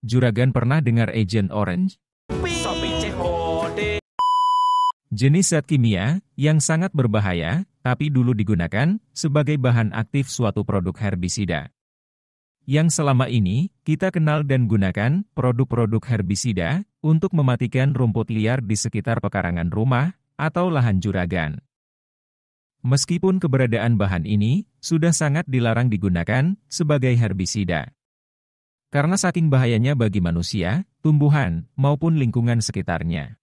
Juragan pernah dengar Agent Orange? Jenis zat kimia yang sangat berbahaya, tapi dulu digunakan sebagai bahan aktif suatu produk herbisida. Yang selama ini kita kenal dan gunakan produk-produk herbisida untuk mematikan rumput liar di sekitar pekarangan rumah atau lahan juragan. Meskipun keberadaan bahan ini sudah sangat dilarang digunakan sebagai herbisida karena saking bahayanya bagi manusia, tumbuhan, maupun lingkungan sekitarnya.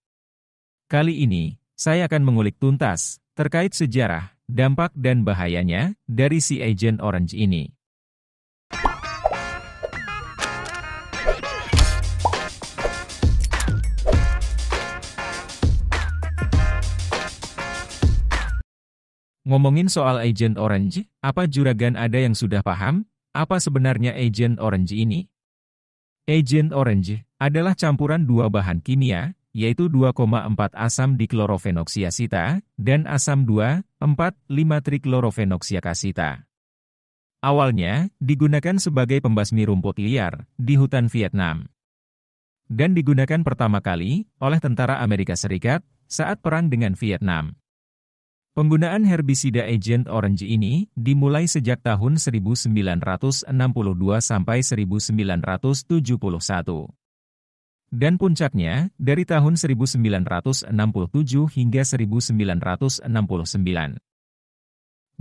Kali ini, saya akan mengulik tuntas terkait sejarah, dampak dan bahayanya dari si Agent Orange ini. Ngomongin soal Agent Orange, apa juragan ada yang sudah paham? Apa sebenarnya Agent Orange ini? Agent Orange adalah campuran dua bahan kimia, yaitu 2,4 asam diklorofenoksiasita dan asam 2,4,5 triklorofenoksiakasita. Awalnya, digunakan sebagai pembasmi rumput liar di hutan Vietnam. Dan digunakan pertama kali oleh tentara Amerika Serikat saat perang dengan Vietnam. Penggunaan herbisida Agent Orange ini dimulai sejak tahun 1962 sampai 1971. Dan puncaknya dari tahun 1967 hingga 1969.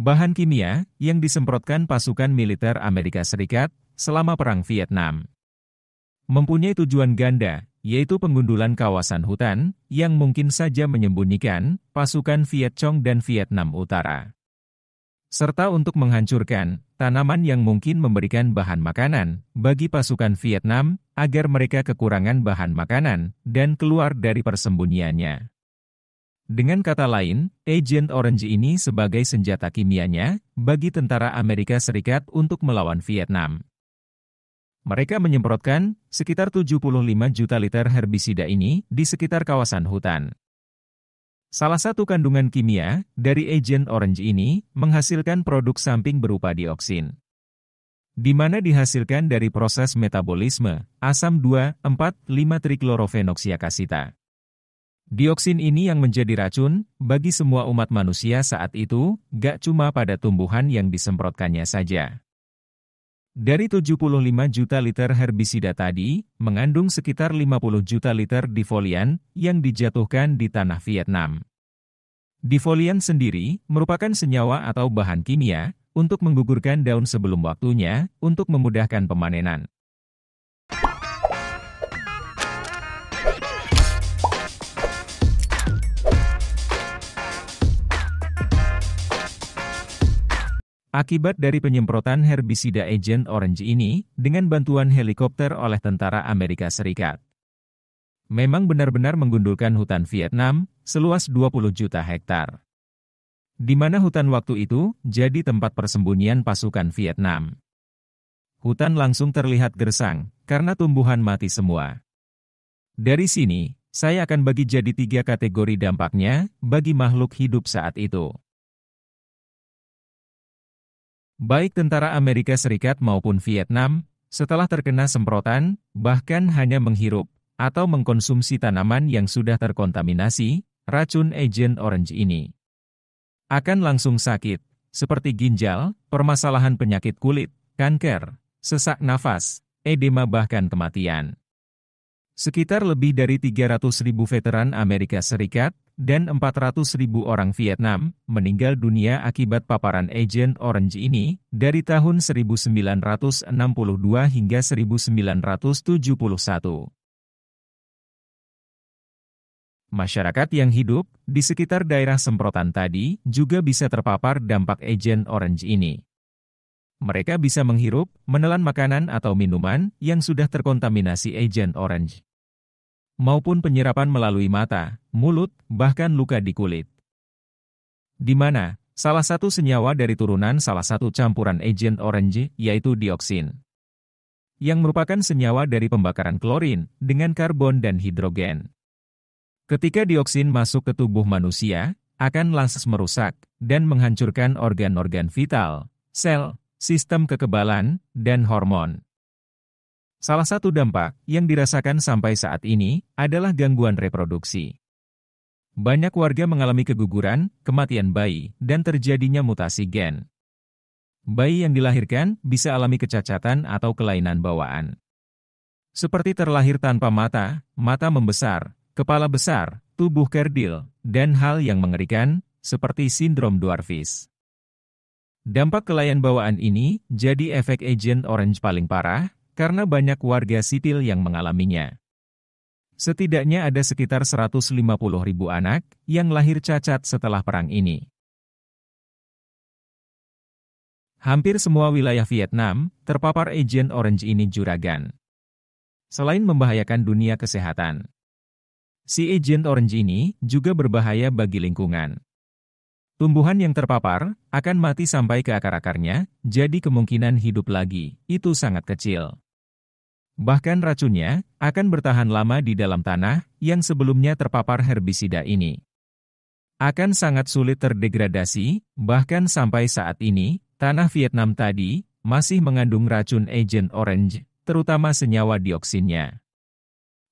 Bahan kimia yang disemprotkan pasukan militer Amerika Serikat selama Perang Vietnam mempunyai tujuan ganda, yaitu pengundulan kawasan hutan, yang mungkin saja menyembunyikan pasukan Viet Cong dan Vietnam Utara. Serta untuk menghancurkan tanaman yang mungkin memberikan bahan makanan bagi pasukan Vietnam agar mereka kekurangan bahan makanan dan keluar dari persembunyiannya. Dengan kata lain, Agent Orange ini sebagai senjata kimianya bagi tentara Amerika Serikat untuk melawan Vietnam. Mereka menyemprotkan sekitar 75 juta liter herbisida ini di sekitar kawasan hutan. Salah satu kandungan kimia dari Agent Orange ini menghasilkan produk samping berupa dioksin. Di mana dihasilkan dari proses metabolisme asam 2,4,5 triklorofenoxia Dioksin ini yang menjadi racun bagi semua umat manusia saat itu, gak cuma pada tumbuhan yang disemprotkannya saja. Dari 75 juta liter herbisida tadi, mengandung sekitar 50 juta liter difolian yang dijatuhkan di tanah Vietnam. Difolian sendiri merupakan senyawa atau bahan kimia untuk menggugurkan daun sebelum waktunya untuk memudahkan pemanenan. Akibat dari penyemprotan herbisida Agent Orange ini, dengan bantuan helikopter oleh tentara Amerika Serikat. Memang benar-benar menggundulkan hutan Vietnam, seluas 20 juta hektar. Di mana hutan waktu itu, jadi tempat persembunyian pasukan Vietnam. Hutan langsung terlihat gersang, karena tumbuhan mati semua. Dari sini, saya akan bagi jadi tiga kategori dampaknya, bagi makhluk hidup saat itu baik tentara Amerika Serikat maupun Vietnam, setelah terkena semprotan, bahkan hanya menghirup atau mengkonsumsi tanaman yang sudah terkontaminasi racun Agent Orange ini. Akan langsung sakit, seperti ginjal, permasalahan penyakit kulit, kanker, sesak nafas, edema bahkan kematian. Sekitar lebih dari 300 ribu veteran Amerika Serikat dan 400 orang Vietnam meninggal dunia akibat paparan Agent Orange ini dari tahun 1962 hingga 1971. Masyarakat yang hidup di sekitar daerah semprotan tadi juga bisa terpapar dampak Agent Orange ini. Mereka bisa menghirup, menelan makanan atau minuman yang sudah terkontaminasi Agent Orange maupun penyerapan melalui mata, mulut, bahkan luka di kulit. Di mana, salah satu senyawa dari turunan salah satu campuran agent orange, yaitu dioksin. Yang merupakan senyawa dari pembakaran klorin, dengan karbon dan hidrogen. Ketika dioksin masuk ke tubuh manusia, akan langsung merusak, dan menghancurkan organ-organ vital, sel, sistem kekebalan, dan hormon. Salah satu dampak yang dirasakan sampai saat ini adalah gangguan reproduksi. Banyak warga mengalami keguguran, kematian bayi, dan terjadinya mutasi gen. Bayi yang dilahirkan bisa alami kecacatan atau kelainan bawaan. Seperti terlahir tanpa mata, mata membesar, kepala besar, tubuh kerdil, dan hal yang mengerikan, seperti sindrom dwarfis. Dampak kelainan bawaan ini jadi efek Agent Orange paling parah, karena banyak warga sipil yang mengalaminya. Setidaknya ada sekitar 150 ribu anak yang lahir cacat setelah perang ini. Hampir semua wilayah Vietnam terpapar Agent Orange ini juragan. Selain membahayakan dunia kesehatan, si Agent Orange ini juga berbahaya bagi lingkungan. Tumbuhan yang terpapar akan mati sampai ke akar-akarnya, jadi kemungkinan hidup lagi itu sangat kecil. Bahkan racunnya akan bertahan lama di dalam tanah yang sebelumnya terpapar herbisida ini. Akan sangat sulit terdegradasi, bahkan sampai saat ini, tanah Vietnam tadi masih mengandung racun Agent Orange, terutama senyawa dioksinnya.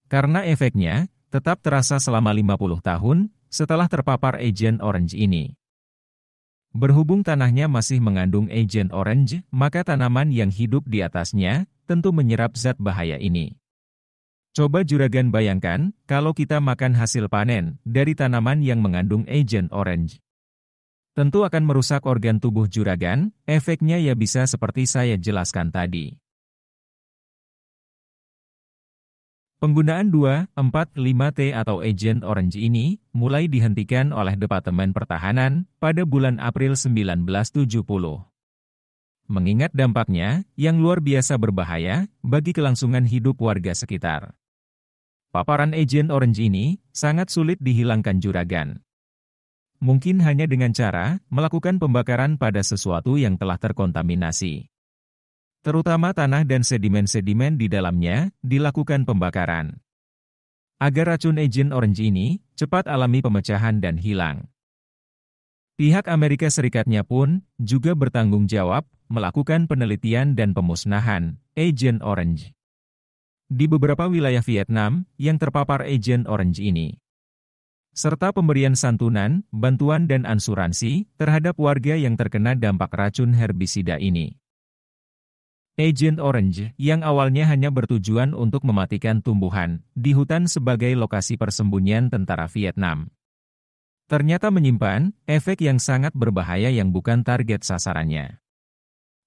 Karena efeknya tetap terasa selama 50 tahun setelah terpapar Agent Orange ini. Berhubung tanahnya masih mengandung Agent Orange, maka tanaman yang hidup di atasnya tentu menyerap zat bahaya ini. Coba juragan bayangkan, kalau kita makan hasil panen dari tanaman yang mengandung agent orange. Tentu akan merusak organ tubuh juragan, efeknya ya bisa seperti saya jelaskan tadi. Penggunaan 2, 4, 5T atau agent orange ini mulai dihentikan oleh Departemen Pertahanan pada bulan April 1970 mengingat dampaknya yang luar biasa berbahaya bagi kelangsungan hidup warga sekitar. Paparan Agent Orange ini sangat sulit dihilangkan juragan. Mungkin hanya dengan cara melakukan pembakaran pada sesuatu yang telah terkontaminasi. Terutama tanah dan sedimen-sedimen di dalamnya dilakukan pembakaran. Agar racun Agent Orange ini cepat alami pemecahan dan hilang. Pihak Amerika Serikatnya pun juga bertanggung jawab melakukan penelitian dan pemusnahan Agent Orange. Di beberapa wilayah Vietnam yang terpapar Agent Orange ini, serta pemberian santunan, bantuan dan ansuransi terhadap warga yang terkena dampak racun herbisida ini. Agent Orange, yang awalnya hanya bertujuan untuk mematikan tumbuhan, di hutan sebagai lokasi persembunyian tentara Vietnam. Ternyata menyimpan efek yang sangat berbahaya yang bukan target sasarannya.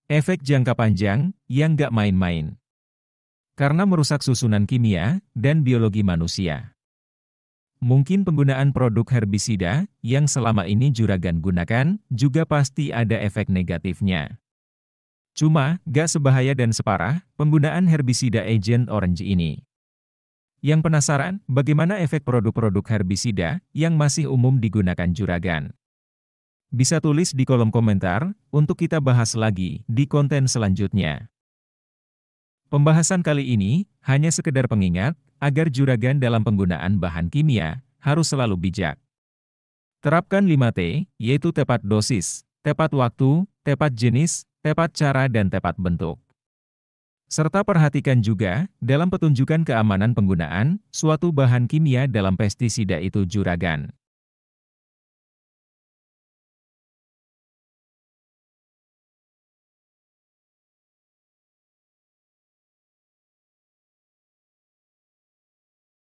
Efek jangka panjang, yang gak main-main. Karena merusak susunan kimia dan biologi manusia. Mungkin penggunaan produk herbisida yang selama ini juragan gunakan juga pasti ada efek negatifnya. Cuma, gak sebahaya dan separah penggunaan herbisida Agent Orange ini. Yang penasaran, bagaimana efek produk-produk herbisida yang masih umum digunakan juragan? Bisa tulis di kolom komentar, untuk kita bahas lagi di konten selanjutnya. Pembahasan kali ini, hanya sekedar pengingat, agar juragan dalam penggunaan bahan kimia, harus selalu bijak. Terapkan 5T, yaitu tepat dosis, tepat waktu, tepat jenis, tepat cara dan tepat bentuk. Serta perhatikan juga, dalam petunjukan keamanan penggunaan, suatu bahan kimia dalam pestisida itu juragan.